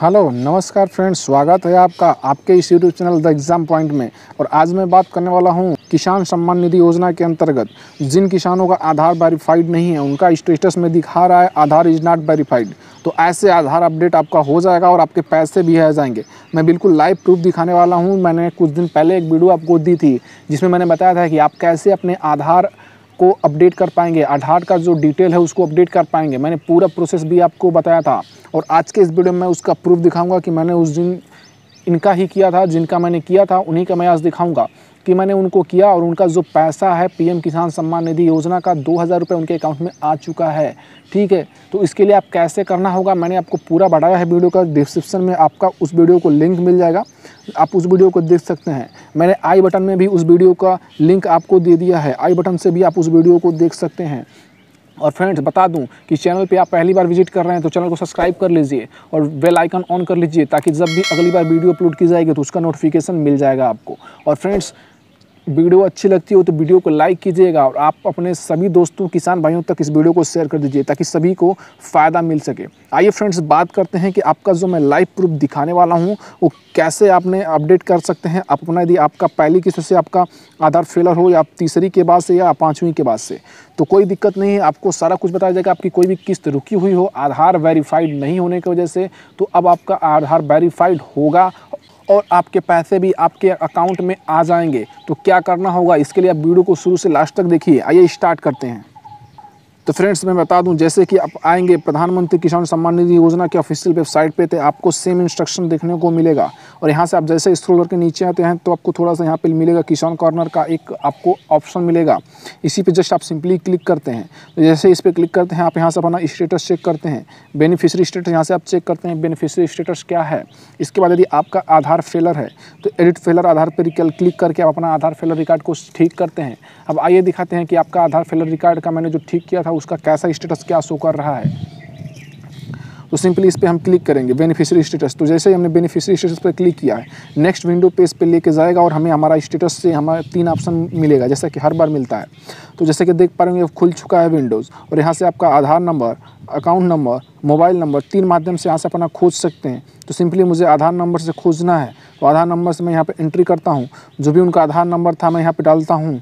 hello नमस्कार friends स्वागत है आपका आपके इस YouTube channel the exam point में और आज मैं बात करने वाला हूं किसान सम्मान निधि योजना के अंतर्गत जिन किसानों का आधार वेरीफाइड नहीं है उनका स्टेटस में दिखा रहा है आधार इज़ नॉट वेरीफाइड तो ऐसे आधार अपडेट आपका हो जाएगा और आपके पैसे भी आ जाएंगे मैं बिल्कुल लाइव प्रूफ दिखाने वाला हूँ मैंने कुछ दिन पहले एक वीडियो आपको दी थी जिसमें मैंने बताया था कि आप कैसे अपने आधार को अपडेट कर पाएंगे आधार का जो डिटेल है उसको अपडेट कर पाएंगे मैंने पूरा प्रोसेस भी आपको बताया था और आज के इस वीडियो में मैं उसका प्रूफ दिखाऊंगा कि मैंने उस दिन इनका ही किया था जिनका मैंने किया था उन्हीं का मैं आज दिखाऊंगा कि मैंने उनको किया और उनका जो पैसा है पीएम किसान सम्मान निधि योजना का दो हज़ार रुपये उनके अकाउंट में आ चुका है ठीक है तो इसके लिए आप कैसे करना होगा मैंने आपको पूरा बढ़ाया है वीडियो का डिस्क्रिप्शन में आपका उस वीडियो को लिंक मिल जाएगा आप उस वीडियो को देख सकते हैं मैंने आई बटन में भी उस वीडियो का लिंक आपको दे दिया है आई बटन से भी आप उस वीडियो को देख सकते हैं और फ्रेंड्स बता दूं कि चैनल पे आप पहली बार विजिट कर रहे हैं तो चैनल को सब्सक्राइब कर लीजिए और बेल आइकन ऑन कर लीजिए ताकि जब भी अगली बार वीडियो अपलोड की जाएगी तो उसका नोटिफिकेशन मिल जाएगा आपको और फ्रेंड्स वीडियो अच्छी लगती हो तो वीडियो को लाइक कीजिएगा और आप अपने सभी दोस्तों किसान भाइयों तक इस वीडियो को शेयर कर दीजिए ताकि सभी को फ़ायदा मिल सके आइए फ्रेंड्स बात करते हैं कि आपका जो मैं लाइव प्रूफ दिखाने वाला हूँ वो कैसे आपने अपडेट कर सकते हैं आप अपना यदि आपका पहली किस्त से आपका आधार फेलर हो या तीसरी के बाद से या पाँचवीं के बाद से तो कोई दिक्कत नहीं है आपको सारा कुछ बताया जाएगा आपकी कोई भी किस्त रुकी हुई हो आधार वेरीफाइड नहीं होने की वजह से तो अब आपका आधार वेरीफाइड होगा और आपके पैसे भी आपके अकाउंट में आ जाएंगे तो क्या करना होगा इसके लिए आप वीडियो को शुरू से लास्ट तक देखिए आइए स्टार्ट करते हैं तो फ्रेंड्स मैं बता दूं जैसे कि आप आएंगे प्रधानमंत्री किसान सम्मान निधि योजना के ऑफिशियल वेबसाइट पे तो आपको सेम इंस्ट्रक्शन देखने को मिलेगा और यहाँ से आप जैसे स्क्रोलर के नीचे आते हैं तो आपको थोड़ा सा यहाँ पे मिलेगा किसान कॉर्नर का एक आपको ऑप्शन मिलेगा इसी पे जस्ट आप सिंपली क्लिक करते हैं तो जैसे इस पर क्लिक करते हैं आप यहाँ से अपना स्टेटस चेक करते हैं बेनिफिशरी स्टेटस यहाँ से आप चेक करते हैं बेनिफिशरी स्टेटस क्या है इसके बाद यदि आपका आधार फेलर है तो एडिट फेलर आधार पर क्लिक करके आप अपना आधार फेलर रिकॉर्ड को ठीक करते हैं अब आइए दिखाते हैं कि आपका आधार फेलर रिकॉर्ड का मैंने जो ठीक किया था उसका कैसा स्टेटस क्या शो कर रहा है तो सिंपली इस पर हम क्लिक करेंगे बेनिफिशियरी स्टेटस तो जैसे ही हमने बेनिफिशियरी स्टेटस पर क्लिक किया है नेक्स्ट विंडो पेज पे लेके जाएगा और हमें हमारा स्टेटस से हमारा तीन ऑप्शन मिलेगा जैसा कि हर बार मिलता है तो जैसे कि देख पा रहे होंगे खुल चुका है विंडोज़ और यहाँ से आपका Aadhaar number account number mobile number तीन माध्यम से यहाँ से अपना खोज सकते हैं तो सिंपली मुझे आधार नंबर से खोजना है तो आधार नंबर से मैं यहाँ पर एंट्री करता हूँ जो भी उनका आधार नंबर था मैं यहाँ पर डालता हूँ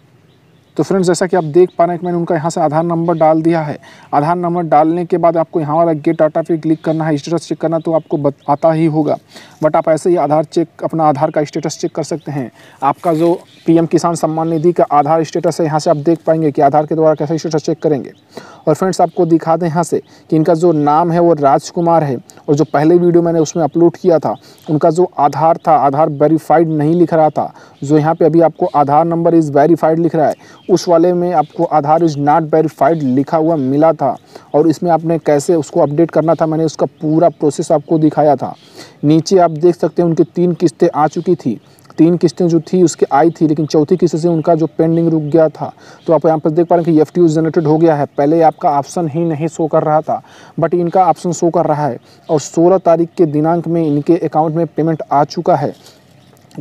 तो फ्रेंड्स जैसा कि आप देख पा रहे हैं कि मैंने उनका यहाँ से आधार नंबर डाल दिया है आधार नंबर डालने के बाद आपको यहाँ वाला गेट डाटा पे क्लिक करना है स्टेटस चेक करना तो आपको आता ही होगा बट आप ऐसे ही आधार चेक अपना आधार का स्टेटस चेक कर सकते हैं आपका जो पी किसान सम्मान निधि का आधार स्टेटस है यहाँ से आप देख पाएंगे कि आधार के द्वारा कैसे स्टेटस चेक करेंगे और फ्रेंड्स आपको दिखा दें यहाँ से कि इनका जो नाम है वो राजकुमार है और जो पहले वीडियो मैंने उसमें अपलोड किया था उनका जो आधार था आधार वेरीफाइड नहीं लिख रहा था जो यहाँ पे अभी आपको आधार नंबर इज़ वेरीफाइड लिख रहा है उस वाले में आपको आधार इज़ नॉट वेरीफाइड लिखा हुआ मिला था और इसमें आपने कैसे उसको अपडेट करना था मैंने उसका पूरा प्रोसेस आपको दिखाया था नीचे आप देख सकते हैं उनकी तीन किस्तें आ चुकी थी तीन किस्तें जो थी उसकी आई थी लेकिन चौथी किस्त से उनका जो पेंडिंग रुक गया था तो आप यहाँ पर देख पा रहे हैं कि एफ टी जनरेटेड हो गया है पहले आपका ऑप्शन ही नहीं शो कर रहा था बट इनका ऑप्शन शो कर रहा है और सोलह तारीख के दिनांक में इनके अकाउंट में पेमेंट आ चुका है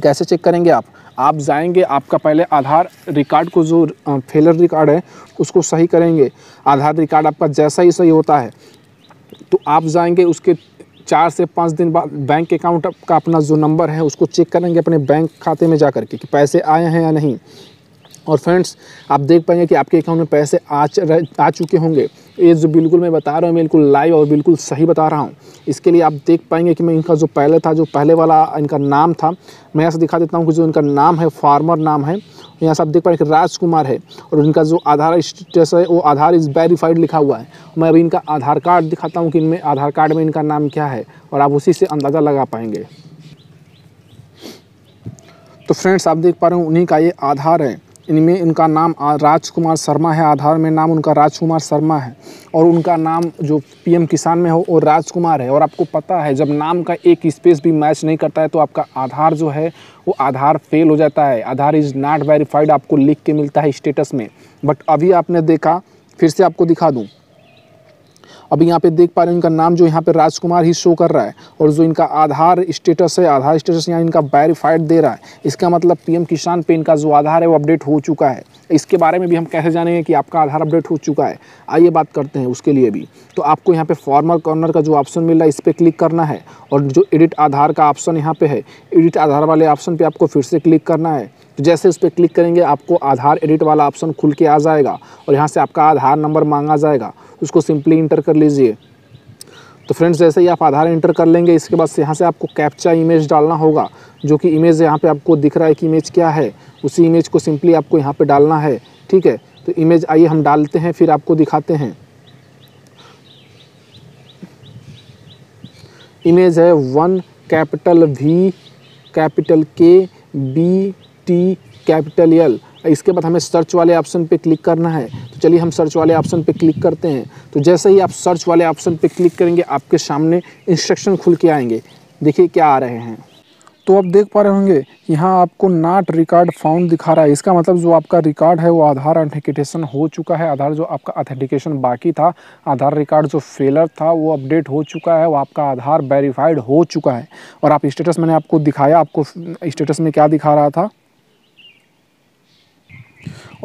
कैसे चेक करेंगे आप आप जाएंगे आपका पहले आधार रिकॉर्ड को जो फेलर रिकॉर्ड है उसको सही करेंगे आधार रिकॉर्ड आपका जैसा ही सही होता है तो आप जाएंगे उसके चार से पाँच दिन बाद बैंक अकाउंट का अपना जो नंबर है उसको चेक करेंगे अपने बैंक खाते में जा कर के कि पैसे आए हैं या नहीं और फ्रेंड्स आप देख पाएंगे कि आपके अकाउंट में पैसे आ आ चुके होंगे ये जो बिल्कुल मैं बता रहा हूँ बिल्कुल लाइव और बिल्कुल सही बता रहा हूँ इसके लिए आप देख पाएंगे कि मैं इनका जो पहले था जो पहले वाला इनका नाम था मैं ऐसा दिखा देता हूँ कि जो इनका नाम है फार्मर नाम है यहाँ से आप देख पा रहे हैं राजकुमार है और इनका जो आधार स्टेटस है वो आधार इज़ वेरीफाइड लिखा हुआ है मैं अभी इनका आधार कार्ड दिखाता हूँ कि इनमें आधार कार्ड में इनका नाम क्या है और आप उसी से अंदाज़ा लगा पाएंगे तो फ्रेंड्स आप देख पा रहे हो उन्हीं का ये आधार है इनमें इनका नाम राजकुमार शर्मा है आधार में नाम उनका राजकुमार शर्मा है और उनका नाम जो पीएम किसान में हो वो राजकुमार है और आपको पता है जब नाम का एक स्पेस भी मैच नहीं करता है तो आपका आधार जो है वो आधार फेल हो जाता है आधार इज़ नॉट वेरीफाइड आपको लिख के मिलता है स्टेटस में बट अभी आपने देखा फिर से आपको दिखा दूँ अभी यहाँ पे देख पा रहे हैं इनका नाम जो यहाँ पे राजकुमार ही शो कर रहा है और जो इनका आधार स्टेटस है आधार स्टेटस यहाँ इनका वेरीफाइड दे रहा है इसका मतलब पीएम किसान पे इनका जो आधार है वो अपडेट हो चुका है इसके बारे में भी हम कैसे जानेंगे कि आपका आधार अपडेट हो चुका है आइए बात करते हैं उसके लिए भी तो आपको यहाँ पे फॉर्मर कॉर्नर का जो ऑप्शन मिल रहा है इस पर क्लिक करना है और जो एडिट आधार का ऑप्शन यहाँ पे है एडिट आधार वाले ऑप्शन पे आपको फिर से क्लिक करना है तो जैसे उस पर क्लिक करेंगे आपको आधार एडिट वाला ऑप्शन खुल के आ जाएगा और यहाँ से आपका आधार नंबर मांगा जाएगा उसको सिंपली इंटर कर लीजिए तो फ्रेंड्स जैसे ही आप आधार इंटर कर लेंगे इसके बाद से यहाँ से आपको कैप्चा इमेज डालना होगा जो कि इमेज यहाँ पे आपको दिख रहा है कि इमेज क्या है उसी इमेज को सिंपली आपको यहाँ पे डालना है ठीक है तो इमेज आइए हम डालते हैं फिर आपको दिखाते हैं इमेज है one capital V capital K B T capital L इसके बाद हमें सर्च वाले ऑप्शन पे क्लिक करना है तो चलिए हम सर्च वाले ऑप्शन पे क्लिक करते हैं तो जैसे ही आप सर्च वाले ऑप्शन पे क्लिक करेंगे आपके सामने इंस्ट्रक्शन खुल के आएंगे देखिए क्या आ रहे हैं तो आप देख पा रहे होंगे यहाँ आपको नाट रिकॉर्ड फाउंड दिखा रहा है इसका मतलब जो आपका रिकॉर्ड है वो आधार ऑथेंटिकेशन हो चुका है आधार जो आपका ऑथेंटिकेशन बाकी था आधार रिकॉर्ड जो फेलर था वो अपडेट हो चुका है वो आपका आधार वेरीफाइड हो चुका है और आप स्टेटस मैंने आपको दिखाया आपको स्टेटस में क्या दिखा रहा था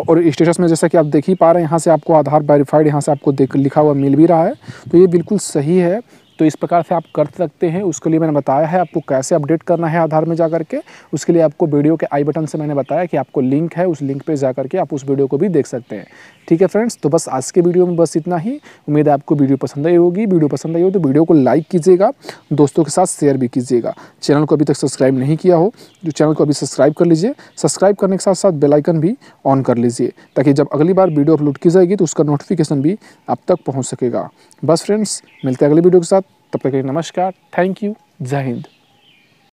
और स्टेटस में जैसा कि आप देख ही पा रहे हैं यहाँ से आपको आधार वेरीफाइड यहाँ से आपको देख लिखा हुआ मिल भी रहा है तो ये बिल्कुल सही है तो इस प्रकार से आप कर सकते हैं उसके लिए मैंने बताया है आपको कैसे अपडेट करना है आधार में जा करके उसके लिए आपको वीडियो के आई बटन से मैंने बताया कि आपको लिंक है उस लिंक पर जा करके आप उस वीडियो को भी देख सकते हैं ठीक है फ्रेंड्स तो बस आज के वीडियो में बस इतना ही उम्मीद है आपको वीडियो पसंद आई होगी वीडियो पसंद आई हो तो वीडियो को लाइक कीजिएगा दोस्तों के साथ शेयर भी कीजिएगा चैनल को अभी तक सब्सक्राइब नहीं किया हो तो चैनल को अभी सब्सक्राइब कर लीजिए सब्सक्राइब करने के साथ साथ बेलाइकन भी ऑन कर लीजिए ताकि जब अगली बार वीडियो अपलोड की जाएगी तो उसका नोटिफिकेशन भी आप तक पहुँच सकेगा बस फ्रेंड्स मिलते हैं अगले वीडियो के साथ तब तक के लिए नमस्कार थैंक यू जय हिंद